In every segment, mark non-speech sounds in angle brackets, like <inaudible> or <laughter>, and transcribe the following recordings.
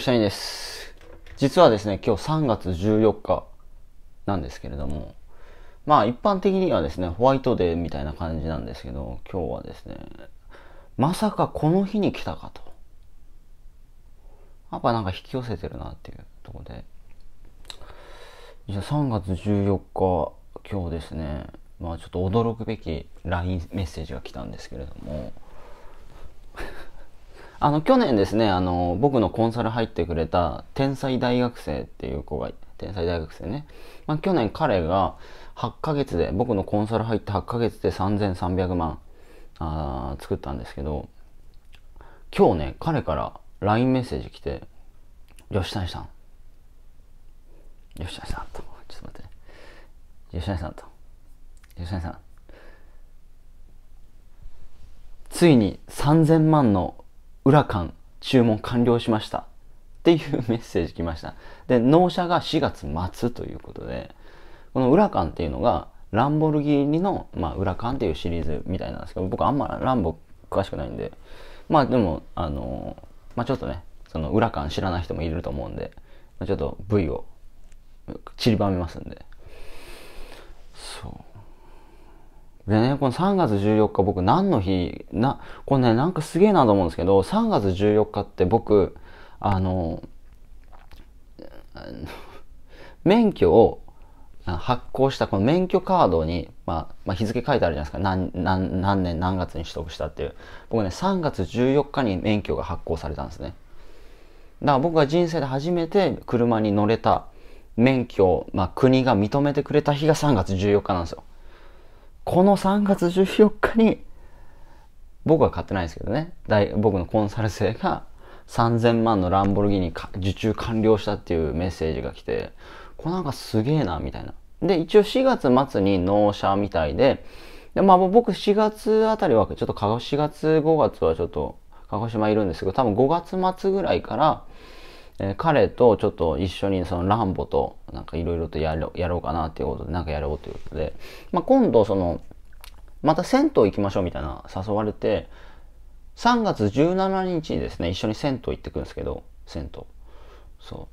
吉谷です。実はですね、今日3月14日なんですけれども、まあ一般的にはですね、ホワイトデーみたいな感じなんですけど、今日はですね、まさかこの日に来たかと。やっぱなんか引き寄せてるなっていうとこで。じゃあ3月14日、今日ですね、まあちょっと驚くべき LINE メッセージが来たんですけれども、あの、去年ですね、あの、僕のコンサル入ってくれた天才大学生っていう子が、天才大学生ね。まあ、去年彼が8ヶ月で、僕のコンサル入って8ヶ月で3300万、あ作ったんですけど、今日ね、彼から LINE メッセージ来て、吉谷さん。吉谷さんと。ちょっと待って、吉谷さんと。吉谷さん。ついに3000万の裏館注文完了しましたっていうメッセージ来ました。で、納車が4月末ということで、この裏館っていうのが、ランボルギーニの、まあ、裏館っていうシリーズみたいなんですけど、僕あんまランボ詳しくないんで、まあでも、あのまあちょっとね、その裏館知らない人もいると思うんで、ちょっと V を散りばめますんで。そう。でね、この3月14日僕何の日、な、これね、なんかすげえなと思うんですけど、3月14日って僕、あの、<laughs> 免許を発行したこの免許カードに、まあ、まあ、日付書いてあるじゃないですか何何何年何月に取得したっていう僕ね3月14日に免許が発行されたんですねだから僕が人生で初めて車に乗れた免許を、まあ、国が認めてくれた日が3月14日なんですよこの3月14日に僕は買ってないですけどね大僕のコンサル生が3000万のランボルギーニ受注完了したっていうメッセージが来てこれなんかすげえなみたいなで一応4月末に納車みたいででまあ僕4月あたりはちょっと4月5月はちょっと鹿児島いるんですけど多分5月末ぐらいからえー、彼とちょっと一緒にそのランボとなんかいろいろとやろやろうかなっていうことでなんかやろうということで、まあ、今度そのまた銭湯行きましょうみたいな誘われて3月17日にですね一緒に銭湯行ってくるんですけど銭湯そ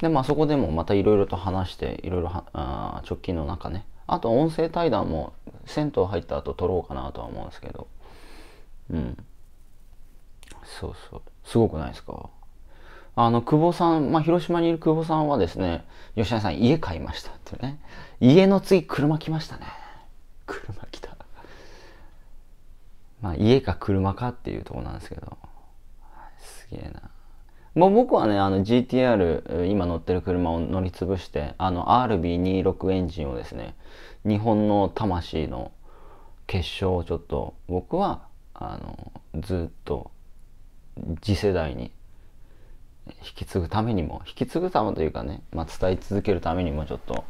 うでまあそこでもまたいろいろと話していろいろ直近の中ねあと音声対談も銭湯入った後撮ろうかなとは思うんですけどうんそうそうすごくないですかあの、久保さん、まあ、広島にいる久保さんはですね、吉田さん家買いましたってね。家の次車来ましたね。車来た。まあ、家か車かっていうとこなんですけど。すげえな。もう僕はね、あの GTR、今乗ってる車を乗り潰して、あの RB26 エンジンをですね、日本の魂の結晶をちょっと、僕は、あの、ずっと次世代に引き継ぐためにも引き継ぐためというかね、まあ、伝え続けるためにもちょっと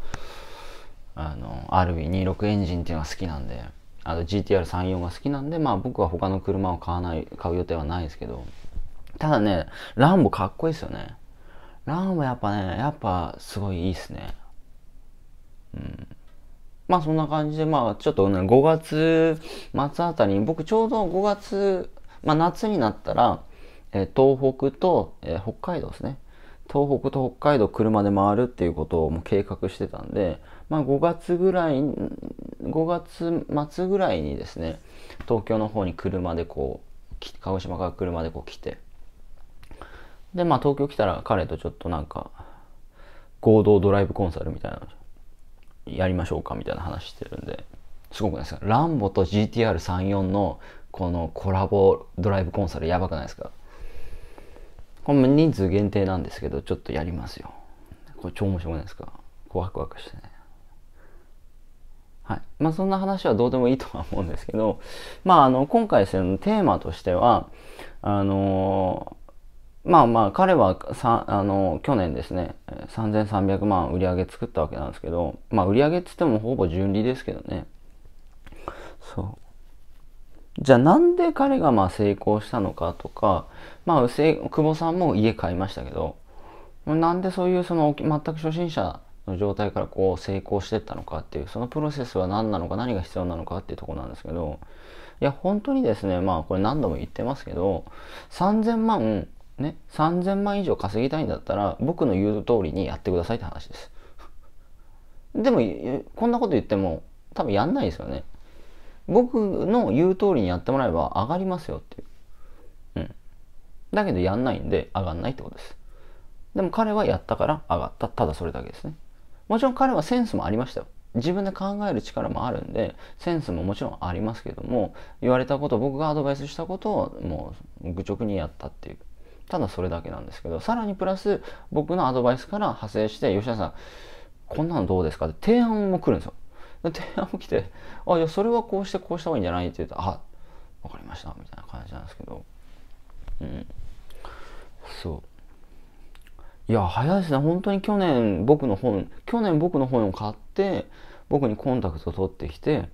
あの r v 2 6エンジンっていうのが好きなんであと GTR34 が好きなんでまあ僕は他の車を買わない買う予定はないですけどただねランボかっこいいですよねランボやっぱねやっぱすごいいいっすねうんまあそんな感じでまあちょっとね5月末あたりに僕ちょうど5月まあ夏になったらえ東北と、え北海道ですね東北と北海道車で回るっていうことをもう計画してたんで、まあ、5月ぐらい5月末ぐらいにですね東京の方に車でこう鹿児島から車でこう来てでまあ東京来たら彼とちょっとなんか合同ドライブコンサルみたいなのやりましょうかみたいな話してるんですごくないですかランボと GTR34 のこのコラボドライブコンサルやばくないですかこれ人数限定なんですけど、ちょっとやりますよ。これ超面白くないですかワクワクしてね。はい。まあそんな話はどうでもいいとは思うんですけど、まああの、今回そのテーマとしては、あのー、まあまあ彼はさあのー、去年ですね3300万売り上げ作ったわけなんですけどまあ売り上げっつってもほぼ純利ですけどねそうじゃあなんで彼がまあ成功したのかとか、まあ、久保さんも家買いましたけど、なんでそういうその全く初心者の状態からこう成功していったのかっていう、そのプロセスは何なのか何が必要なのかっていうとこなんですけど、いや、本当にですね、まあこれ何度も言ってますけど、3000万、ね、3000万以上稼ぎたいんだったら、僕の言う通りにやってくださいって話です。でも、こんなこと言っても多分やんないですよね。僕の言う通りにやってもらえば上がりますよっていう。うん。だけどやんないんで上がんないってことです。でも彼はやったから上がった。ただそれだけですね。もちろん彼はセンスもありましたよ。自分で考える力もあるんで、センスももちろんありますけども、言われたこと、僕がアドバイスしたことをもう愚直にやったっていう。ただそれだけなんですけど、さらにプラス僕のアドバイスから派生して、吉田さん、こんなのどうですかって提案も来るんですよ。提案も来て「あいやそれはこうしてこうした方がいいんじゃない?」って言うと「あわかりました」みたいな感じなんですけどうんそういや早いですね本当に去年僕の本去年僕の本を買って僕にコンタクト取ってきて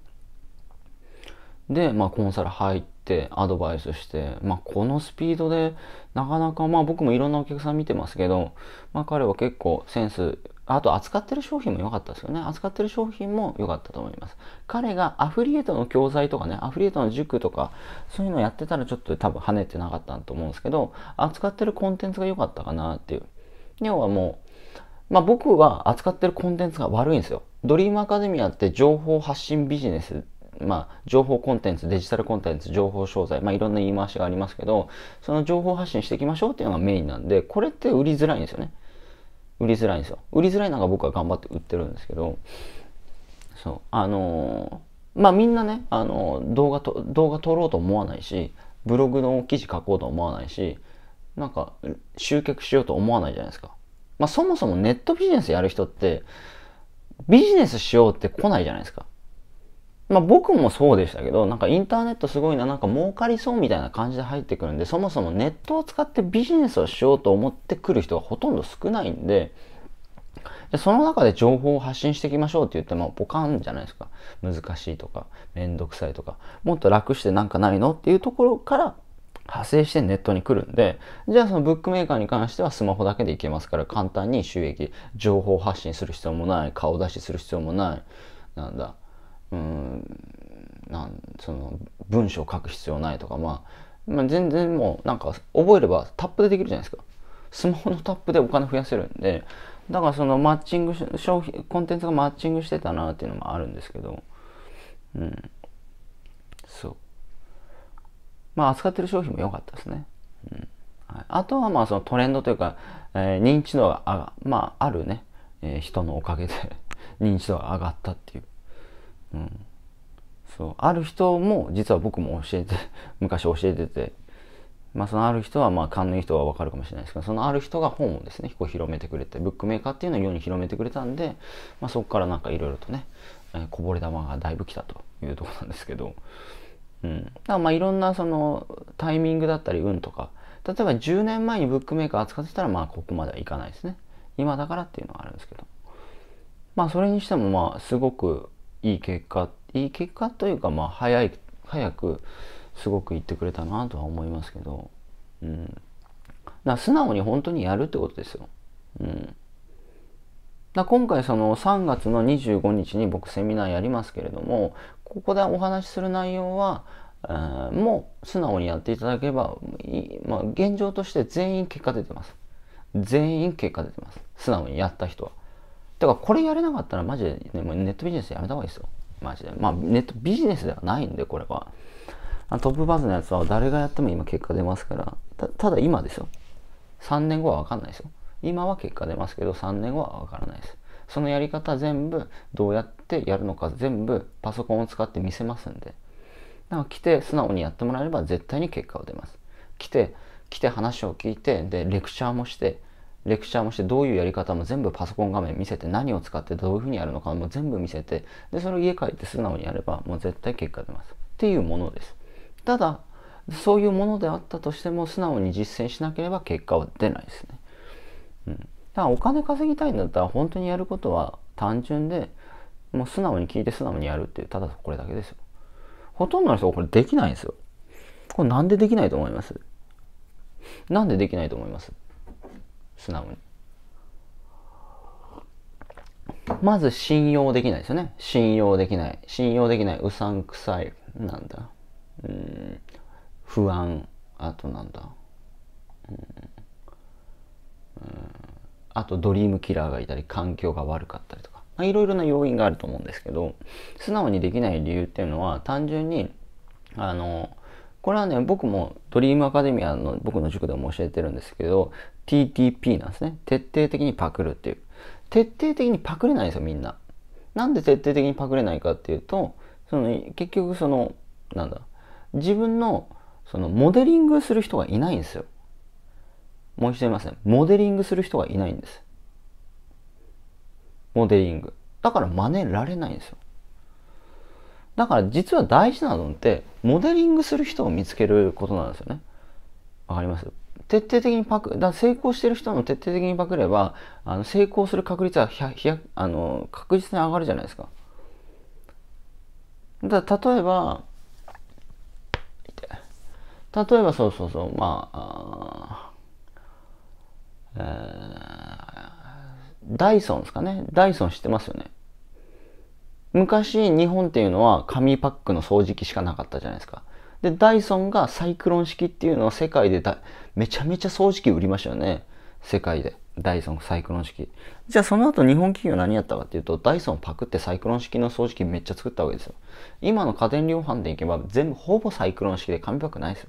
でまあコンサル入ってってアドバイスして、まあ、このスピードでなかなか、まあ、僕もいろんなお客さん見てますけど、まあ、彼は結構センスあと扱ってる商品も良かったですよね。扱ってる商品も良かったと思います。彼がアフリエイトの教材とかね、アフリエイトの塾とか、そういうのやってたらちょっと多分跳ねてなかったと思うんですけど、扱ってるコンテンツが良かったかなっていう。要はもう、まあ僕は扱ってるコンテンツが悪いんですよ。ドリームアカデミアって情報発信ビジネスまあ、情報コンテンツ、デジタルコンテンツ、情報商材、まあ、いろんな言い回しがありますけど、その情報発信していきましょうっていうのがメインなんで、これって売りづらいんですよね。売りづらいんですよ。売りづらいのが僕は頑張って売ってるんですけど、そう、あのー、まあみんなね、あのー、動画と、動画撮ろうと思わないし、ブログの記事書こうと思わないし、なんか集客しようと思わないじゃないですか。まあそもそもネットビジネスやる人って、ビジネスしようって来ないじゃないですか。まあ、僕もそうでしたけどなんかインターネットすごいななんか儲かりそうみたいな感じで入ってくるんでそもそもネットを使ってビジネスをしようと思ってくる人がほとんど少ないんでその中で情報を発信していきましょうって言ってもポカンじゃないですか難しいとかめんどくさいとかもっと楽してなんかないのっていうところから派生してネットに来るんで、じゃあそのブックメーカーに関してはスマホだけでいけますから簡単に収益、情報発信する必要もない、顔出しする必要もない、なんだ、うんなんその文章を書く必要ないとか、まあ、まあ全然もうなんか覚えればタップでできるじゃないですかスマホのタップでお金増やせるんでだからそのマッチング商品コンテンツがマッチングしてたなっていうのもあるんですけどうんそうまあ扱ってる商品も良かったですね、うんはい、あとはまあそのトレンドというか、えー、認知度があ,、まあ、あるね、えー、人のおかげで <laughs> 認知度が上がったっていううん、そうある人も実は僕も教えて <laughs> 昔教えてて、まあ、そのある人はまあ勘のいい人は分かるかもしれないですけどそのある人が本をですねこう広めてくれてブックメーカーっていうのを世に広めてくれたんで、まあ、そこからなんかいろいろとね、えー、こぼれ球がだいぶ来たというとこなんですけど、うん、だからまあいろんなそのタイミングだったり運とか例えば10年前にブックメーカー扱ってたらまあここまではいかないですね今だからっていうのはあるんですけどまあそれにしてもまあすごくいい結果いい結果というかまあ早い早くすごく言ってくれたなとは思いますけど、うん、だ素直に本当にやるってことですよ。うん、だ今回その3月の25日に僕セミナーやりますけれどもここでお話しする内容はもう素直にやっていただければ、まあ、現状として全員結果出てます。全員結果出てます。素直にやった人は。だからこれやれなかったらマジで、ね、もうネットビジネスやめた方がいいですよ。マジで。まあネットビジネスではないんで、これは。トップバズのやつは誰がやっても今結果出ますからた、ただ今ですよ。3年後は分かんないですよ。今は結果出ますけど、3年後は分からないです。そのやり方全部どうやってやるのか全部パソコンを使って見せますんで。だから来て素直にやってもらえれば絶対に結果は出ます。来て、来て話を聞いて、で、レクチャーもして、レクチャーもしてどういうやり方も全部パソコン画面見せて何を使ってどういうふうにやるのかも全部見せてでそれを家帰って素直にやればもう絶対結果出ますっていうものですただそういうものであったとしても素直に実践しなければ結果は出ないですね、うん、だからお金稼ぎたいんだったら本当にやることは単純でもう素直に聞いて素直にやるっていうただこれだけですよほとんどの人これできないんですよこれなんでできないと思いますなんでできないと思います素直にまず信用できないですよね信用できない信用できないうさんくさいなんだうん不安あとなんだうんあとドリームキラーがいたり環境が悪かったりとかいろいろな要因があると思うんですけど素直にできない理由っていうのは単純にあのこれはね僕もドリームアカデミアの僕の塾でも教えてるんですけど TTP なんですね。徹底的にパクるっていう。徹底的にパクれないんですよ、みんな。なんで徹底的にパクれないかっていうと、その結局その、なんだ、自分のそのモデリングする人がいないんですよ。もう一度言いますね。モデリングする人がいないんです。モデリング。だから真似られないんですよ。だから実は大事なのって、モデリングする人を見つけることなんですよね。わかります徹底的にパク、だ成功してる人の徹底的にパクれば、あの成功する確率はあの確実に上がるじゃないですか。だ例えば、例えばそうそうそう、まあ、あえー、ダイソンですかね。ダイソン知ってますよね。昔、日本っていうのは紙パックの掃除機しかなかったじゃないですか。で、ダイソンがサイクロン式っていうのを世界でだめちゃめちゃ掃除機売りましたよね。世界で。ダイソンサイクロン式。じゃあその後日本企業何やったかっていうと、ダイソンパクってサイクロン式の掃除機めっちゃ作ったわけですよ。今の家電量販店行けば全部ほぼサイクロン式で紙パックないです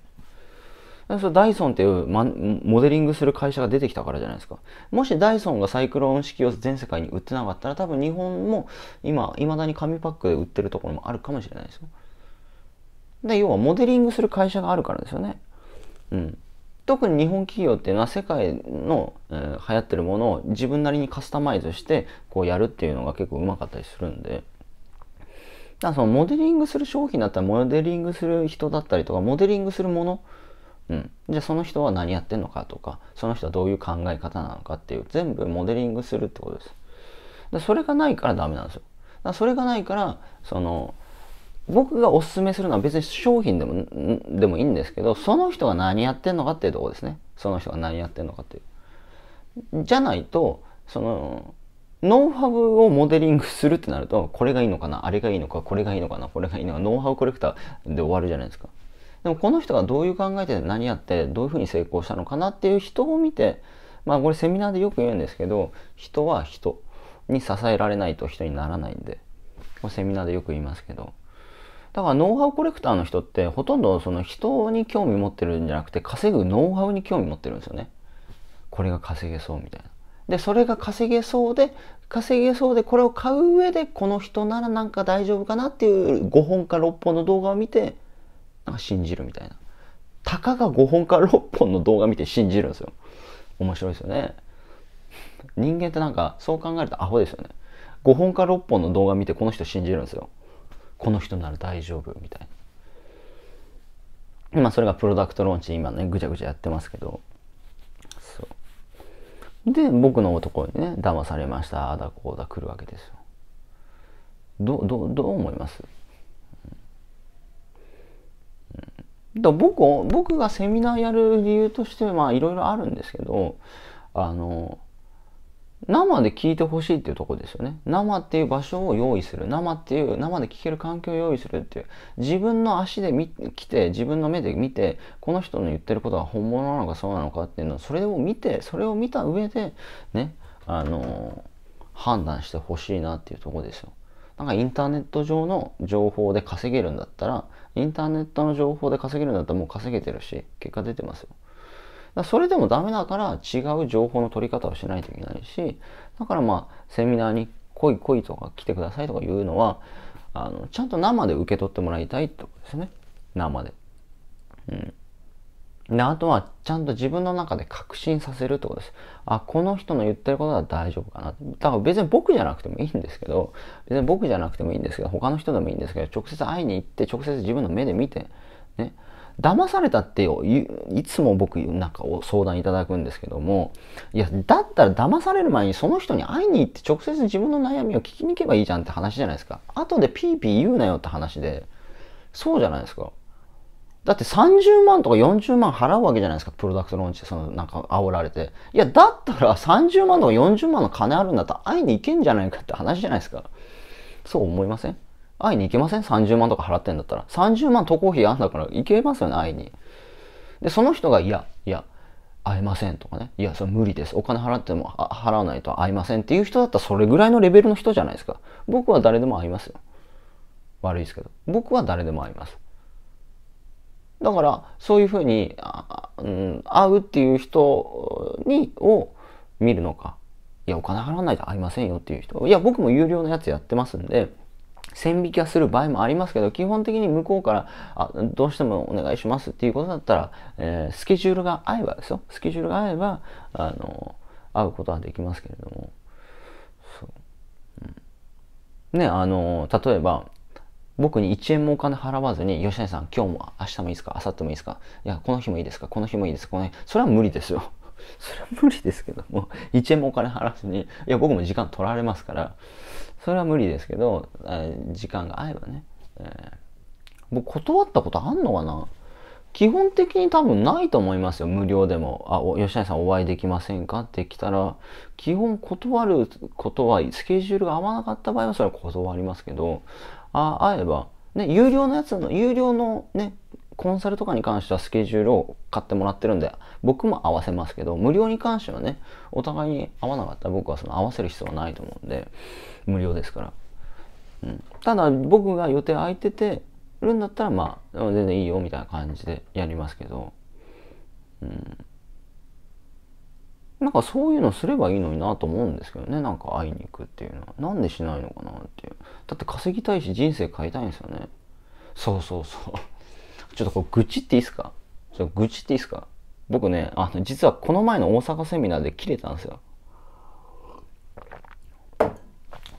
よ。そダイソンっていう、ま、モデリングする会社が出てきたからじゃないですか。もしダイソンがサイクロン式を全世界に売ってなかったら多分日本も今、未だに紙パックで売ってるところもあるかもしれないですよ。で要はモデリングする会社があるからですよね。うん、特に日本企業っていうのは世界の、えー、流行ってるものを自分なりにカスタマイズしてこうやるっていうのが結構うまかったりするんで。だからそのモデリングする商品だったらモデリングする人だったりとかモデリングするもの、うん、じゃあその人は何やってんのかとかその人はどういう考え方なのかっていう全部モデリングするってことです。でそれがないからダメなんですよ。だそれがないからその僕がおすすめするのは別に商品でも、でもいいんですけど、その人が何やってんのかっていうとこですね。その人が何やってんのかっていう。じゃないと、その、ノウハウをモデリングするってなると、これがいいのかな、あれがいいのか、これがいいのかな、これがいいのか、ノウハウコレクターで終わるじゃないですか。でもこの人がどういう考えで何やって、どういうふうに成功したのかなっていう人を見て、まあこれセミナーでよく言うんですけど、人は人に支えられないと人にならないんで、これセミナーでよく言いますけど。だからノウハウコレクターの人ってほとんどその人に興味持ってるんじゃなくて稼ぐノウハウに興味持ってるんですよね。これが稼げそうみたいな。でそれが稼げそうで稼げそうでこれを買う上でこの人ならなんか大丈夫かなっていう5本か6本の動画を見てなんか信じるみたいな。たかが5本か6本の動画見て信じるんですよ。面白いですよね。人間ってなんかそう考えるとアホですよね。5本か6本の動画見てこの人信じるんですよ。この人なら大丈夫みたいな。まあそれがプロダクトローンチ今ねぐちゃぐちゃやってますけどそうで僕の男にね騙されましたあだこうだ来るわけですよどどどう思います、うん、だ僕僕がセミナーやる理由としてまあいろいろあるんですけどあの生で聞いてほしいっていうとこですよね。生っていう場所を用意する。生っていう、生で聞ける環境を用意するっていう。自分の足で見来て、自分の目で見て、この人の言ってることが本物なのかそうなのかっていうのを、それを見て、それを見た上で、ね、あのー、判断してほしいなっていうとこですよ。なんかインターネット上の情報で稼げるんだったら、インターネットの情報で稼げるんだったらもう稼げてるし、結果出てますよ。それでもダメだから違う情報の取り方をしないといけないし、だからまあ、セミナーに来い来いとか来てくださいとかいうのは、あの、ちゃんと生で受け取ってもらいたいってことですね。生で。うん。で、あとは、ちゃんと自分の中で確信させるってことです。あ、この人の言ってることは大丈夫かな。だから別に僕じゃなくてもいいんですけど、別に僕じゃなくてもいいんですけど、他の人でもいいんですけど、直接会いに行って、直接自分の目で見て、ね、騙されたっていつも僕なんかお相談いただくんですけどもいやだったら騙される前にその人に会いに行って直接自分の悩みを聞きに行けばいいじゃんって話じゃないですか後でピーピー言うなよって話でそうじゃないですかだって30万とか40万払うわけじゃないですかプロダクトローンチでそのなんか煽られていやだったら30万とか40万の金あるんだったら会いに行けんじゃないかって話じゃないですかそう思いません会いに行けません ?30 万とか払ってんだったら。30万渡航費あんだから行けますよね、会いに。で、その人が、いや、いや、会えませんとかね。いや、それ無理です。お金払っても、払わないと会いませんっていう人だったらそれぐらいのレベルの人じゃないですか。僕は誰でも会いますよ。悪いですけど。僕は誰でも会います。だから、そういうふうに、うん、会うっていう人に、を見るのか。いや、お金払わないと会いませんよっていう人。いや、僕も有料のやつやってますんで、線引きはする場合もありますけど、基本的に向こうから、あどうしてもお願いしますっていうことだったら、えー、スケジュールが合えばですよ。スケジュールが合えば、あの、会うことはできますけれども。そう。ん、ね、あの、例えば、僕に1円もお金払わずに、吉谷さん、今日も明日もいいですか明後日もいいですかいや、この日もいいですかこの日もいいですかこの日、それは無理ですよ。それは無理ですけども、1 <laughs> 円もお金払わずに、いや、僕も時間取られますから、それは無理ですけど、時間が合えばね、えー、僕断ったことあんのかな基本的に多分ないと思いますよ。無料でも。あ、吉谷さんお会いできませんかって来たら、基本断ることは、スケジュールが合わなかった場合はそれは断りますけど、あ、会えば、ね、有料のやつの、有料のね、コンサルとかに関してはスケジュールを買ってもらってるんで、僕も合わせますけど、無料に関してはね、お互いに合わなかったら僕はその合わせる必要はないと思うんで、無料ですから。うん、ただ、僕が予定空いててるんだったら、まあ、全然いいよみたいな感じでやりますけど、うん。なんかそういうのすればいいのになと思うんですけどね、なんか会いに行くっていうのは。なんでしないのかなっていう。だって稼ぎたいし人生変えたいんですよね。そうそうそう。ちょっとこれ愚痴っていいですかちょっと愚痴っていいですか僕ね、あの、実はこの前の大阪セミナーで切れたんですよ。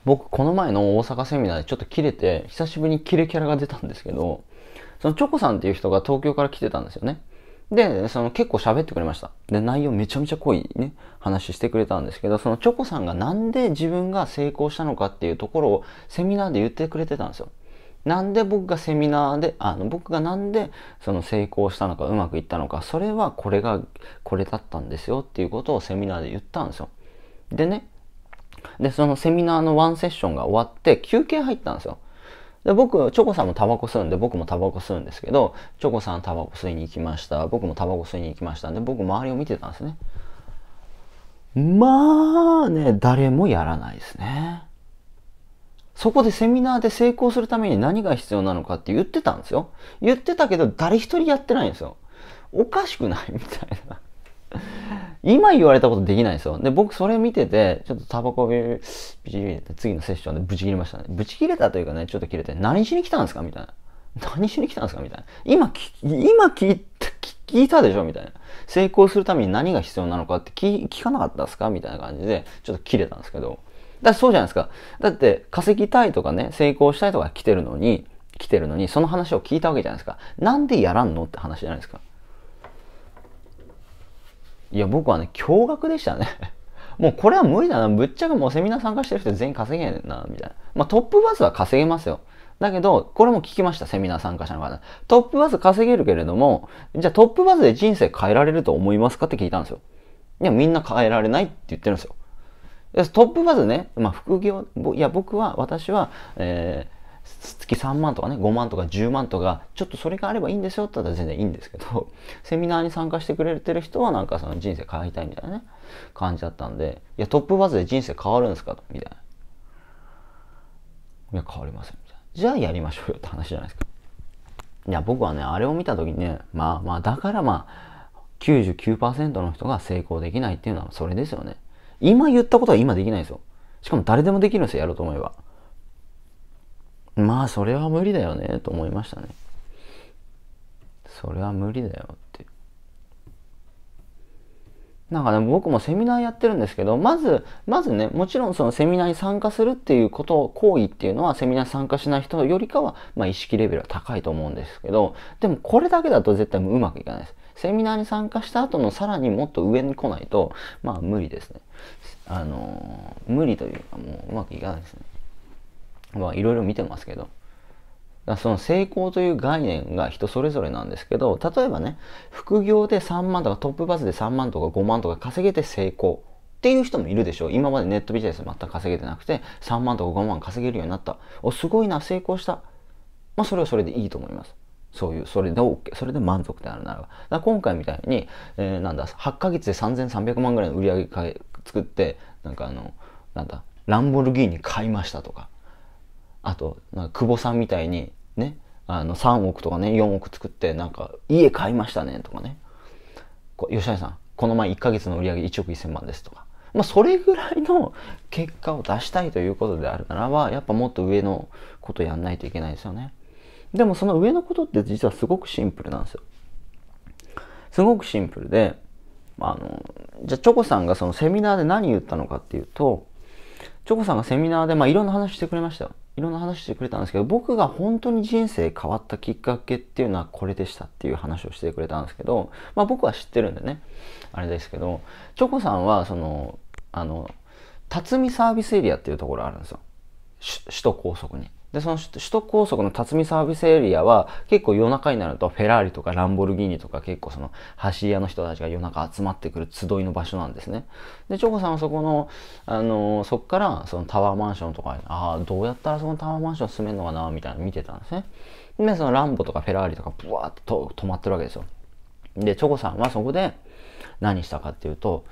僕、この前の大阪セミナーでちょっと切れて、久しぶりにキレキャラが出たんですけど、そのチョコさんっていう人が東京から来てたんですよね。で、その結構喋ってくれました。で、内容めちゃめちゃ濃いね、話してくれたんですけど、そのチョコさんがなんで自分が成功したのかっていうところをセミナーで言ってくれてたんですよ。なんで僕がセミナーで、あの、僕がなんでその成功したのか、うまくいったのか、それはこれが、これだったんですよっていうことをセミナーで言ったんですよ。でね、で、そのセミナーのワンセッションが終わって休憩入ったんですよ。で、僕、チョコさんもタバコ吸うんで、僕もタバコ吸うんですけど、チョコさんタバコ吸いに行きました。僕もタバコ吸いに行きましたんで、僕周りを見てたんですね。まあね、誰もやらないですね。そこでセミナーで成功するために何が必要なのかって言ってたんですよ。言ってたけど誰一人やってないんですよ。おかしくないみたいな。今言われたことできないんですよ。で、僕それ見てて、ちょっとタバコビビビ切れて、次のセッションでブチ切れましたね。ブチ切れたというかね、ちょっと切れて、何しに来たんですかみたいな。何しに来たんですかみたいな。今、今聞いた、聞いたでしょみたいな。成功するために何が必要なのかって聞かなかったですかみたいな感じで、ちょっと切れたんですけど。だそうじゃないですか。だって稼ぎたいとかね、成功したいとか来てるのに、来てるのに、その話を聞いたわけじゃないですか。なんでやらんのって話じゃないですか。いや、僕はね、驚愕でしたね。<laughs> もうこれは無理だな。ぶっちゃけもうセミナー参加してる人全員稼げんな、みたいな。まあトップバズは稼げますよ。だけど、これも聞きました、セミナー参加者の方。トップバズ稼げるけれども、じゃあトップバズで人生変えられると思いますかって聞いたんですよ。いや、みんな変えられないって言ってるんですよ。トップまずね、まあ、副業、いや、僕は、私は、えー月3万とかね、5万とか10万とか、ちょっとそれがあればいいんですよって言ったら全然いいんですけど、セミナーに参加してくれてる人はなんかその人生変わりたいみたいなね、感じだったんで、いや、トップバズで人生変わるんですかと、みたいな。いや、変わりません、みたいな。じゃあやりましょうよって話じゃないですか。いや、僕はね、あれを見た時にね、まあまあ、だからまあ、99%の人が成功できないっていうのはそれですよね。今言ったことは今できないですよ。しかも誰でもできるんですよ、やろうと思えば。まあ、それは無理だよね、と思いましたね。それは無理だよって。なんかね、僕もセミナーやってるんですけど、まず、まずね、もちろんそのセミナーに参加するっていうこと、行為っていうのは、セミナーに参加しない人よりかは、まあ意識レベルは高いと思うんですけど、でもこれだけだと絶対うまくいかないです。セミナーに参加した後のさらにもっと上に来ないと、まあ無理ですね。あのー、無理というかもううまくいかないですね。まあいろいろ見てますけど。その成功という概念が人それぞれなんですけど、例えばね、副業で3万とかトップバスで3万とか5万とか稼げて成功っていう人もいるでしょう。今までネットビジネス全く稼げてなくて、3万とか5万稼げるようになった。お、すごいな、成功した。まあ、それはそれでいいと思います。そういう、それで OK。それで満足であるならば。ら今回みたいに、えー、なんだ、8ヶ月で3300万ぐらいの売り上げ作って、なんかあの、なんだ、ランボルギーニ買いましたとか、あと、なんか久保さんみたいに、ね、あの、3億とかね、4億作って、なんか、家買いましたねとかね。吉谷さん、この前1ヶ月の売り上げ1億1000万ですとか。まあ、それぐらいの結果を出したいということであるならば、やっぱもっと上のことやんないといけないですよね。でもその上のことって実はすごくシンプルなんですよ。すごくシンプルで、あの、じゃあチョコさんがそのセミナーで何言ったのかっていうと、チョコさんがセミナーで、まあ、いろんな話してくれましたよ。いろんな話してくれたんですけど、僕が本当に人生変わったきっかけっていうのはこれでしたっていう話をしてくれたんですけど、まあ僕は知ってるんでね、あれですけど、チョコさんは、その、あの、辰巳サービスエリアっていうところあるんですよ。首都高速に。でその首都高速の辰巳サービスエリアは結構夜中になるとフェラーリとかランボルギーニとか結構その走り屋の人たちが夜中集まってくる集いの場所なんですね。で、チョコさんはそこの、あのー、そこからそのタワーマンションとか、ああ、どうやったらそのタワーマンション住めるのかな、みたいなの見てたんですね。で、そのランボとかフェラーリとかブワーッと止まってるわけですよ。で、チョコさんはそこで何したかっていうと、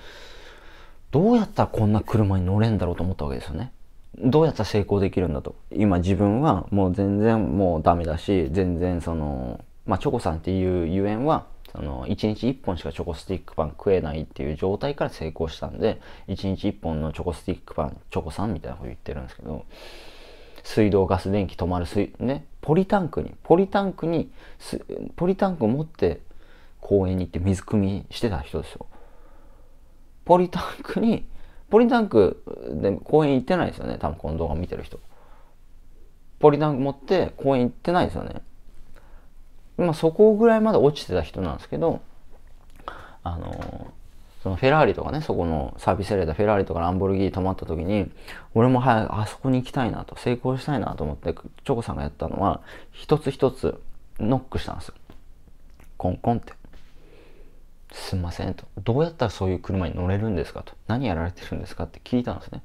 どうやったらこんな車に乗れんだろうと思ったわけですよね。どうやったら成功できるんだと今自分はもう全然もうダメだし全然そのまあチョコさんっていうゆえんはその1日1本しかチョコスティックパン食えないっていう状態から成功したんで1日1本のチョコスティックパンチョコさんみたいなこと言ってるんですけど水道ガス電気止まる水ねポリタンクにポリタンクにポリタンクを持って公園に行って水汲みしてた人ですよポリタンクにポリタンクで公園行ってないですよね。多分この動画見てる人。ポリタンク持って公園行ってないですよね。まあそこぐらいまで落ちてた人なんですけど、あのそのフェラーリとかね、そこのサービスエリアでフェラーリとかランボルギー泊まった時に、俺も早くあそこに行きたいなと、成功したいなと思って、チョコさんがやったのは、一つ一つノックしたんですよ。コンコンって。すんませんと。どうやったらそういう車に乗れるんですかと。何やられてるんですかって聞いたんですね。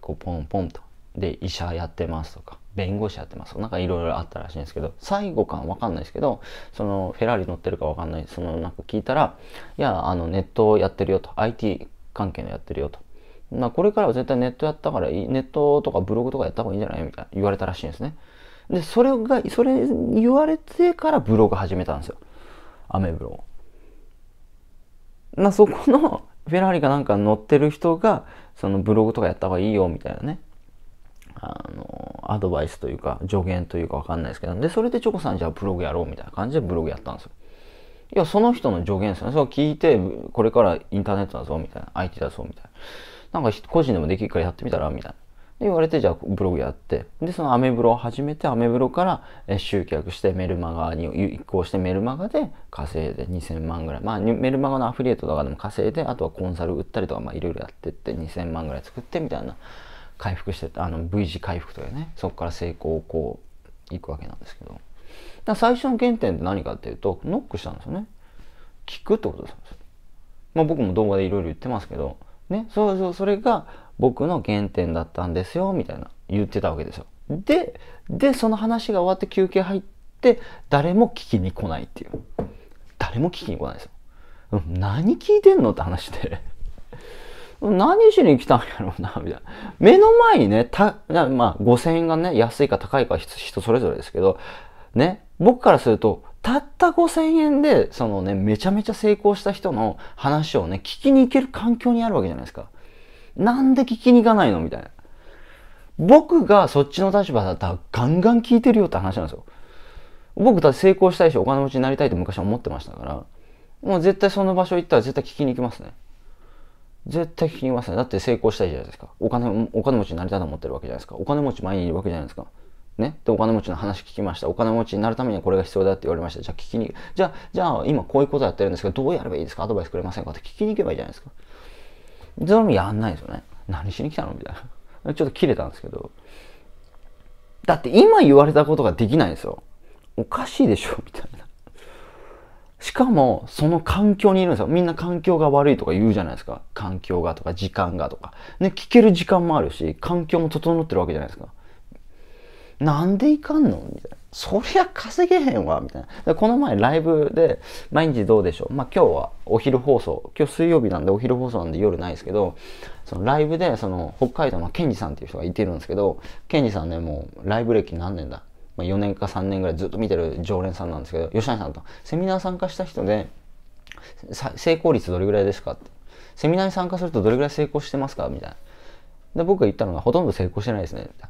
こうポンポンと。で、医者やってますとか、弁護士やってますとか、なんかいろいろあったらしいんですけど、最後かわかんないですけど、そのフェラーリ乗ってるかわかんない、そのなんか聞いたら、いや、あのネットやってるよと。IT 関係のやってるよと。まあ、これからは絶対ネットやったからいい、ネットとかブログとかやった方がいいんじゃないみたいな言われたらしいんですね。で、それが、それ言われてからブログ始めたんですよ。アメブロ。まあ、そこの <laughs> フェラーリかなんか乗ってる人が、そのブログとかやった方がいいよみたいなね、あの、アドバイスというか、助言というかわかんないですけど、で、それでチョコさんじゃあブログやろうみたいな感じでブログやったんですよ。いや、その人の助言ですよね。そう聞いて、これからインターネットだぞみたいな、IT だぞみたいな。なんか個人でもできるからやってみたらみたいな。で、言われて、じゃあブログやって、で、そのアメブロを始めて、アメブロから集客してメルマガに移行してメルマガで稼いで2000万ぐらい。まあ、メルマガのアフリエイトとかでも稼いで、あとはコンサル売ったりとか、まあ、いろいろやってって2000万ぐらい作ってみたいな、回復して、あの、V 字回復というね、そこから成功をこう、いくわけなんですけど。だ最初の原点って何かっていうと、ノックしたんですよね。聞くってことですまあ、僕も動画でいろいろ言ってますけど、ね、そうそう、それが、僕の原点だったんですよみたいな言ってたわけですよ。で、で、その話が終わって休憩入って、誰も聞きに来ないっていう。誰も聞きに来ないですよ。何聞いてんのって話で。何しに来たんやろうな、みたいな。目の前にね、た、まあ、5000円がね、安いか高いか人それぞれですけど、ね、僕からすると、たった5000円で、そのね、めちゃめちゃ成功した人の話をね、聞きに行ける環境にあるわけじゃないですか。なんで聞きに行かないのみたいな。僕がそっちの立場だったらガンガン聞いてるよって話なんですよ。僕だって成功したいしお金持ちになりたいって昔は思ってましたから、もう絶対その場所行ったら絶対聞きに行きますね。絶対聞きますね。だって成功したいじゃないですか。お金、お金持ちになりたいと思ってるわけじゃないですか。お金持ち前にいるわけじゃないですか。ね。で、お金持ちの話聞きました。お金持ちになるためにはこれが必要だって言われました。じゃあ聞きに、じゃあ、じゃあ今こういうことやってるんですけど、どうやればいいですかアドバイスくれませんかって聞きに行けばいいじゃないですか。ゾロビやんないですよね。何しに来たのみたいな。<laughs> ちょっと切れたんですけど。だって今言われたことができないんですよ。おかしいでしょみたいな。<laughs> しかも、その環境にいるんですよ。みんな環境が悪いとか言うじゃないですか。環境がとか、時間がとか。ね、聞ける時間もあるし、環境も整ってるわけじゃないですか。なんでいかんのみたいな。そりゃ稼げへんわ、みたいな。この前ライブで、毎日どうでしょう。まあ今日はお昼放送、今日水曜日なんでお昼放送なんで夜ないですけど、そのライブで、その北海道のケンジさんっていう人がいてるんですけど、ケンジさんね、もうライブ歴何年だまあ、4年か3年ぐらいずっと見てる常連さんなんですけど、吉谷さんと、セミナー参加した人で、成功率どれぐらいですかって。セミナーに参加するとどれぐらい成功してますかみたいな。で、僕が言ったのがほとんど成功してないですね。みたいな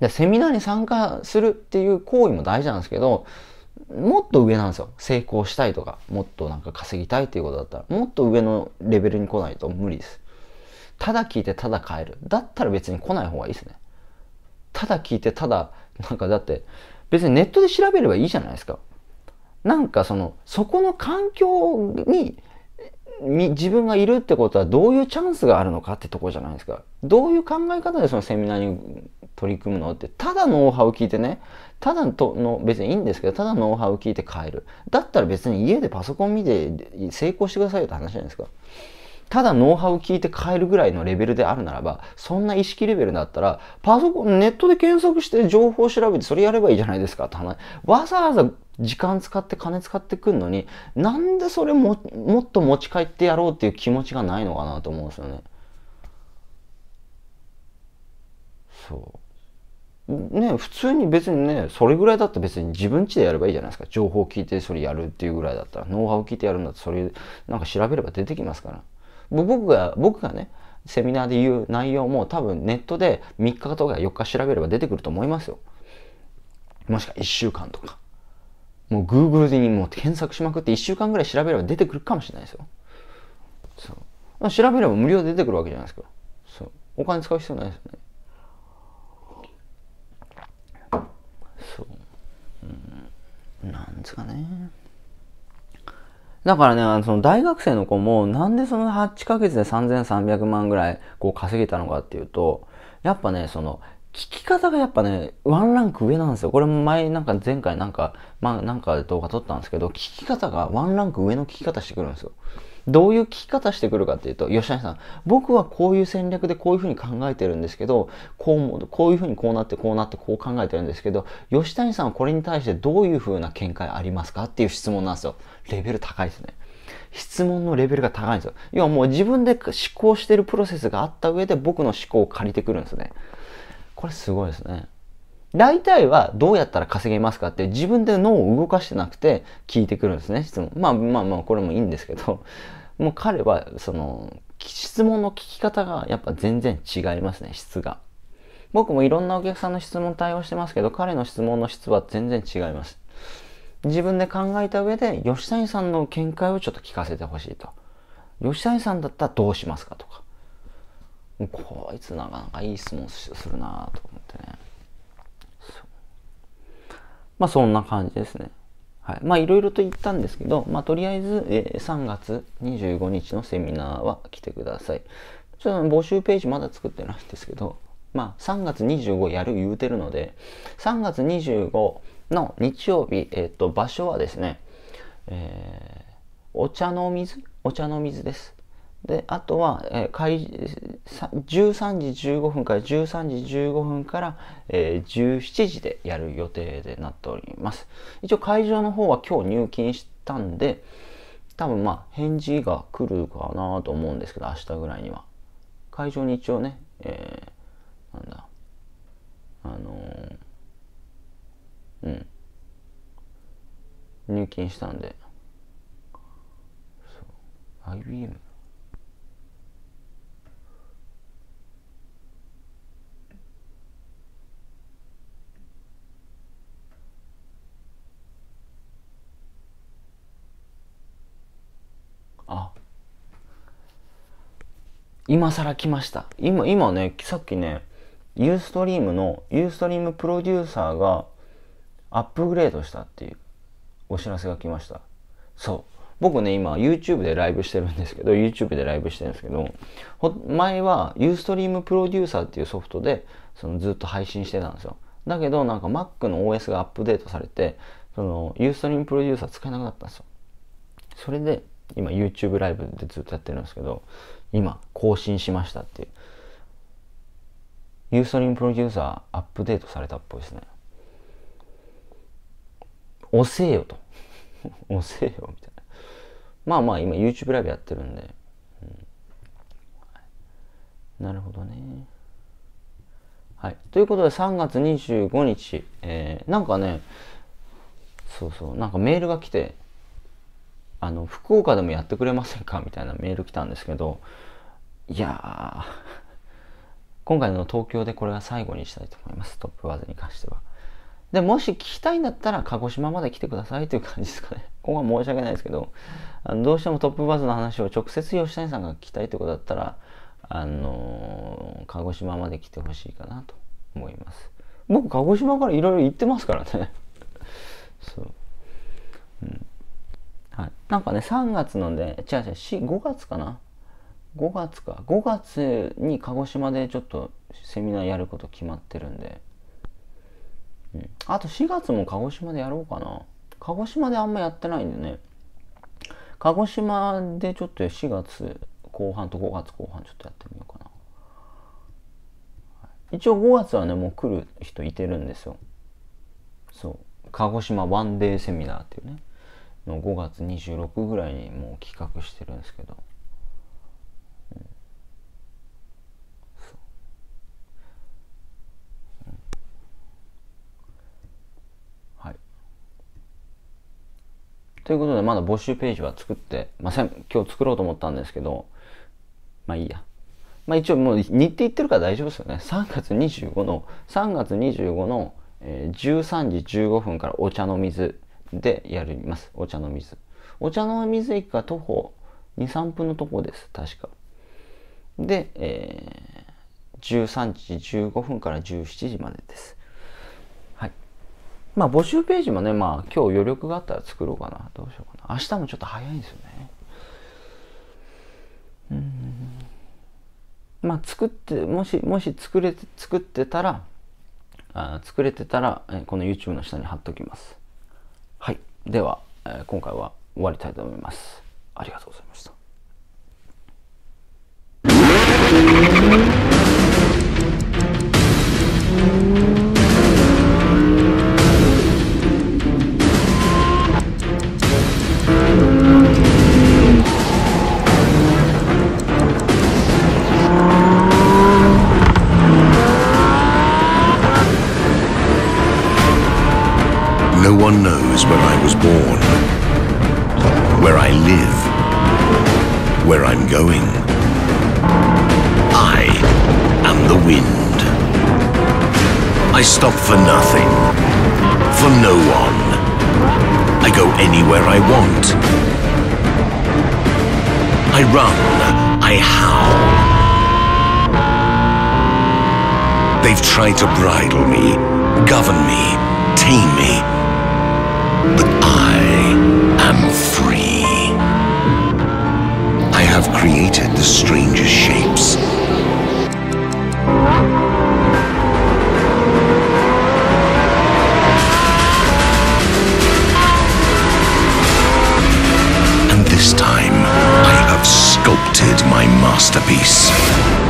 で、セミナーに参加するっていう行為も大事なんですけど、もっと上なんですよ。成功したいとか、もっとなんか稼ぎたいっていうことだったら、もっと上のレベルに来ないと無理です。ただ聞いてただ変える。だったら別に来ない方がいいですね。ただ聞いてただ、なんかだって、別にネットで調べればいいじゃないですか。なんかその、そこの環境に自分がいるってことはどういうチャンスがあるのかってとこじゃないですか。どういう考え方でそのセミナーに取り組むのって、ただノウハウ聞いてね、ただとの、別にいいんですけど、ただノウハウ聞いて変える。だったら別に家でパソコン見て成功してくださいよって話じゃないですか。ただノウハウ聞いて変えるぐらいのレベルであるならば、そんな意識レベルだったら、パソコン、ネットで検索して情報を調べてそれやればいいじゃないですかって話。わざわざ時間使って金使ってくんのに、なんでそれも、もっと持ち帰ってやろうっていう気持ちがないのかなと思うんですよね。そう。ね、普通に別にね、それぐらいだったら別に自分ちでやればいいじゃないですか。情報を聞いてそれやるっていうぐらいだったら、ノウハウを聞いてやるんだったら、それなんか調べれば出てきますから。僕が、僕がね、セミナーで言う内容も多分ネットで3日とか4日調べれば出てくると思いますよ。もしくは1週間とか。もう Google にもう検索しまくって1週間ぐらい調べれば出てくるかもしれないですよ。そう。調べれば無料で出てくるわけじゃないですか。そう。お金使う必要ないですよね。そう。うん。なんですかね。だからね、その大学生の子もなんでその8ヶ月で3300万ぐらいこう稼げたのかっていうと、やっぱね、その聞き方がやっぱね、ワンランク上なんですよ。これも前、なんか前回なんか、まあなんか動画撮ったんですけど、聞き方がワンランク上の聞き方してくるんですよ。どういう聞き方してくるかっていうと、吉谷さん、僕はこういう戦略でこういうふうに考えてるんですけど、こうこういうふうにこうなってこうなってこう考えてるんですけど、吉谷さんはこれに対してどういうふうな見解ありますかっていう質問なんですよ。レベル高いですね。質問のレベルが高いんですよ。要はもう自分で思考してるプロセスがあった上で僕の思考を借りてくるんですね。これすごいですね。大体はどうやったら稼げますかって自分で脳を動かしてなくて聞いてくるんですね、質問。まあまあまあ、これもいいんですけど、<laughs> もう彼は、その、質問の聞き方がやっぱ全然違いますね、質が。僕もいろんなお客さんの質問対応してますけど、彼の質問の質は全然違います。自分で考えた上で、吉谷さんの見解をちょっと聞かせてほしいと。吉谷さんだったらどうしますかとか。こいつなかなかいい質問するなと思ってね。まあそんな感じですね。はい。まあいろいろと言ったんですけど、まあとりあえず、えー、3月25日のセミナーは来てください。ちょっと募集ページまだ作ってないんですけど、まあ3月25やる言うてるので、3月25の日曜日、えっ、ー、と、場所はですね、えー、お茶の水お茶の水です。であとは、えー、13時15分から13時15分から、えー、17時でやる予定でなっております一応会場の方は今日入金したんで多分まあ返事が来るかなと思うんですけど明日ぐらいには会場に一応ね、えー、なんだあのー、うん入金したんで IBM あ今更来ました今今ねさっきねユーストリームのユーストリームプロデューサーがアップグレードしたっていうお知らせが来ましたそう僕ね今 YouTube でライブしてるんですけど YouTube でライブしてるんですけど前はユーストリームプロデューサーっていうソフトでそのずっと配信してたんですよだけどなんか Mac の OS がアップデートされてそのユーストリームプロデューサー使えなくなったんですよそれで今 YouTube ライブでずっとやってるんですけど今更新しましたっていうユーストリームプロデューサーアップデートされたっぽいですね押せよと <laughs> 押せよみたいなまあまあ今 YouTube ライブやってるんで、うん、なるほどねはい、ということで3月25日、えー、なんかねそうそうなんかメールが来てあの福岡でもやってくれませんかみたいなメール来たんですけどいや今回の東京でこれは最後にしたいと思いますトップバズに関してはでもし聞きたいんだったら鹿児島まで来てくださいという感じですかね <laughs> ここは申し訳ないですけどあのどうしてもトップバズの話を直接吉谷さんが聞きたいということだったらあのー、鹿児島まで来てほしいかなと思います僕鹿児島からいろいろ行ってますからね <laughs> そう、うんはい、なんかね3月のね違う違う5月かな5月か5月に鹿児島でちょっとセミナーやること決まってるんで、うん、あと4月も鹿児島でやろうかな鹿児島であんまやってないんでね鹿児島でちょっと4月後半と5月後半ちょっとやってみようかな一応5月はねもう来る人いてるんですよそう鹿児島ワンデーセミナーっていうねの5月26ぐらいにもう企画してるんですけど、うん、うん、はいということでまだ募集ページは作ってません今日作ろうと思ったんですけどまあいいやまあ一応もう日程言ってるから大丈夫ですよね3月25の3月25の、え13時15分からお茶の水でやります。お茶の水。お茶の水駅が徒歩2、3分のとこです。確か。で、えー、13時15分から17時までです。はい。まあ、募集ページもね、まあ、今日余力があったら作ろうかな。どうしようかな。明日もちょっと早いんですよね。うん。まあ、作って、もし、もし作れて、作ってたら、あ作れてたら、この YouTube の下に貼っときます。はい。では、え今回は終わりたいと思います。ありがとうございました。t h where I was born, where I live, where I'm going. I am the wind. I stop for nothing, for no one. I go anywhere I want. I run, I howl. They've tried to bridle me, govern me, tame me but I am free. I have created the strangest shapes. And this time, I have sculpted my masterpiece.